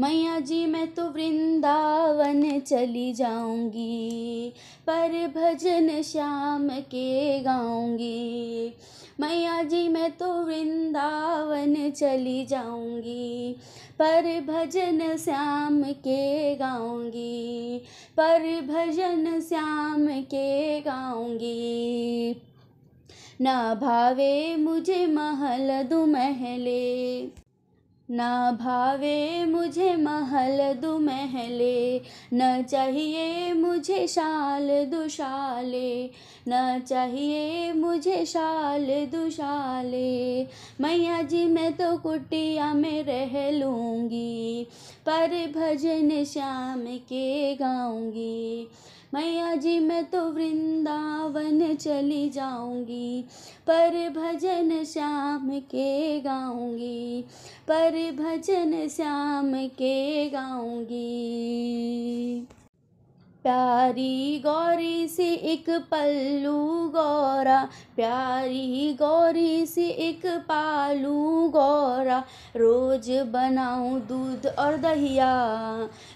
मैया जी मैं तो वृंदावन चली जाऊंगी पर भजन श्याम के गाऊंगी मैया जी मैं तो वृंदावन चली जाऊंगी पर भजन श्याम के गाऊंगी पर भजन श्याम के गाऊंगी ना भावे मुझे महल दुमहले ना भावे मुझे महल दु महले न चाहिए मुझे शाल दुशाले न चाहिए मुझे शाल दुशाले मैया जी मैं तो कुटिया में रह लूँगी पर भजन श्याम के गाऊँगी मैया जी मैं तो वृंदावन चली जाऊंगी पर भजन श्याम के गाऊंगी पर भजन श्याम के गाऊंगी प्यारी गौरी से एक पल्लू गौरा प्यारी गौरी से एक पालू गौरा रोज बनाऊं दूध और दहिया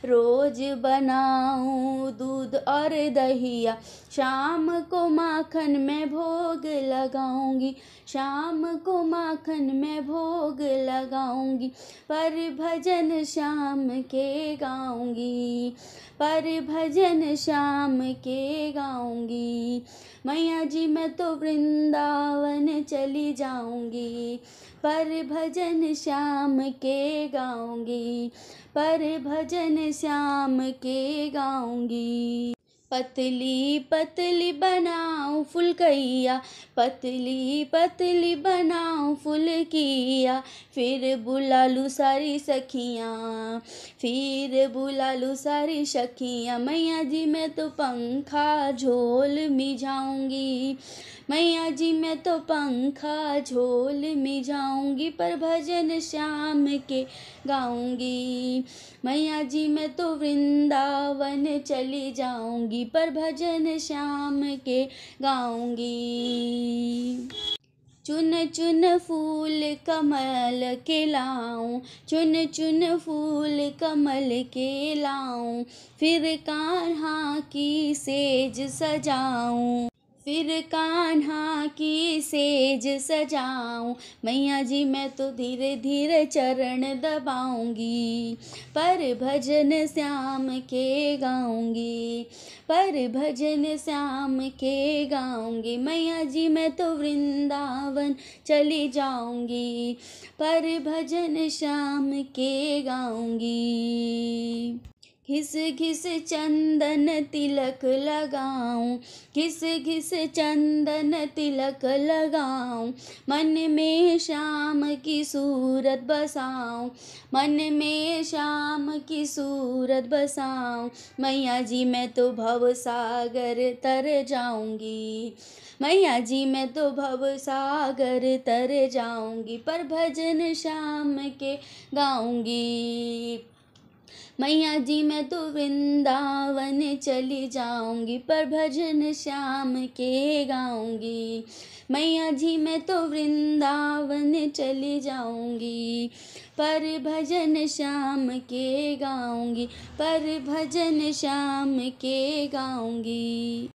रोज बनाऊं दूध और दहिया शाम को माखन में भोग लगाऊंगी शाम को माखन में भोग लगाऊंगी पर भजन शाम के गाऊंगी पर भजन श्याम के गाऊंगी मैया जी मैं तो वृंदावन चली जाऊंगी पर भजन श्याम के गाऊंगी पर भजन श्याम के गाऊंगी पतली पतली बनाऊं फुलकैया पतली पतली बनाऊं फुलकिया फिर बुला लूँ सारी सखियाँ फिर बुला लूँ सारी सखियाँ मैया जी मैं तो पंखा झोल में जाऊँगी मैया जी मैं तो पंखा झोल में जाऊँगी पर भजन श्याम के गाऊंगी मैया जी मैं तो वृंदावन चली जाऊंगी पर भजन श्याम के गाऊंगी चुन चुन फूल कमल के लाऊं चुन चुन फूल कमल के लाऊं फिर कान्हा की सेज सजाऊं फिर कान्हा की सेज सजाऊं मैया जी मैं तो धीरे धीरे चरण दबाऊंगी पर भजन श्याम के गाऊंगी पर भजन श्याम के गाऊंगी मैया जी मैं तो वृंदावन चली जाऊंगी पर भजन श्याम के गाऊंगी घिस घिस चंदन तिलक लगाऊं घिस घिस चंदन तिलक लगाऊं मन में शाम की सूरत बसाऊं मन में शाम की सूरत बसाऊं मैया जी मैं तो भव सागर तर जाऊंगी मैया जी मैं तो भव सागर तर जाऊंगी पर भजन शाम के गाऊंगी मैया जी मैं तो वृंदावन चली जाऊंगी पर भजन श्याम के गाऊंगी मैया जी मैं तो वृंदावन चली जाऊंगी पर भजन श्याम के गाऊंगी पर भजन श्याम के गाऊंगी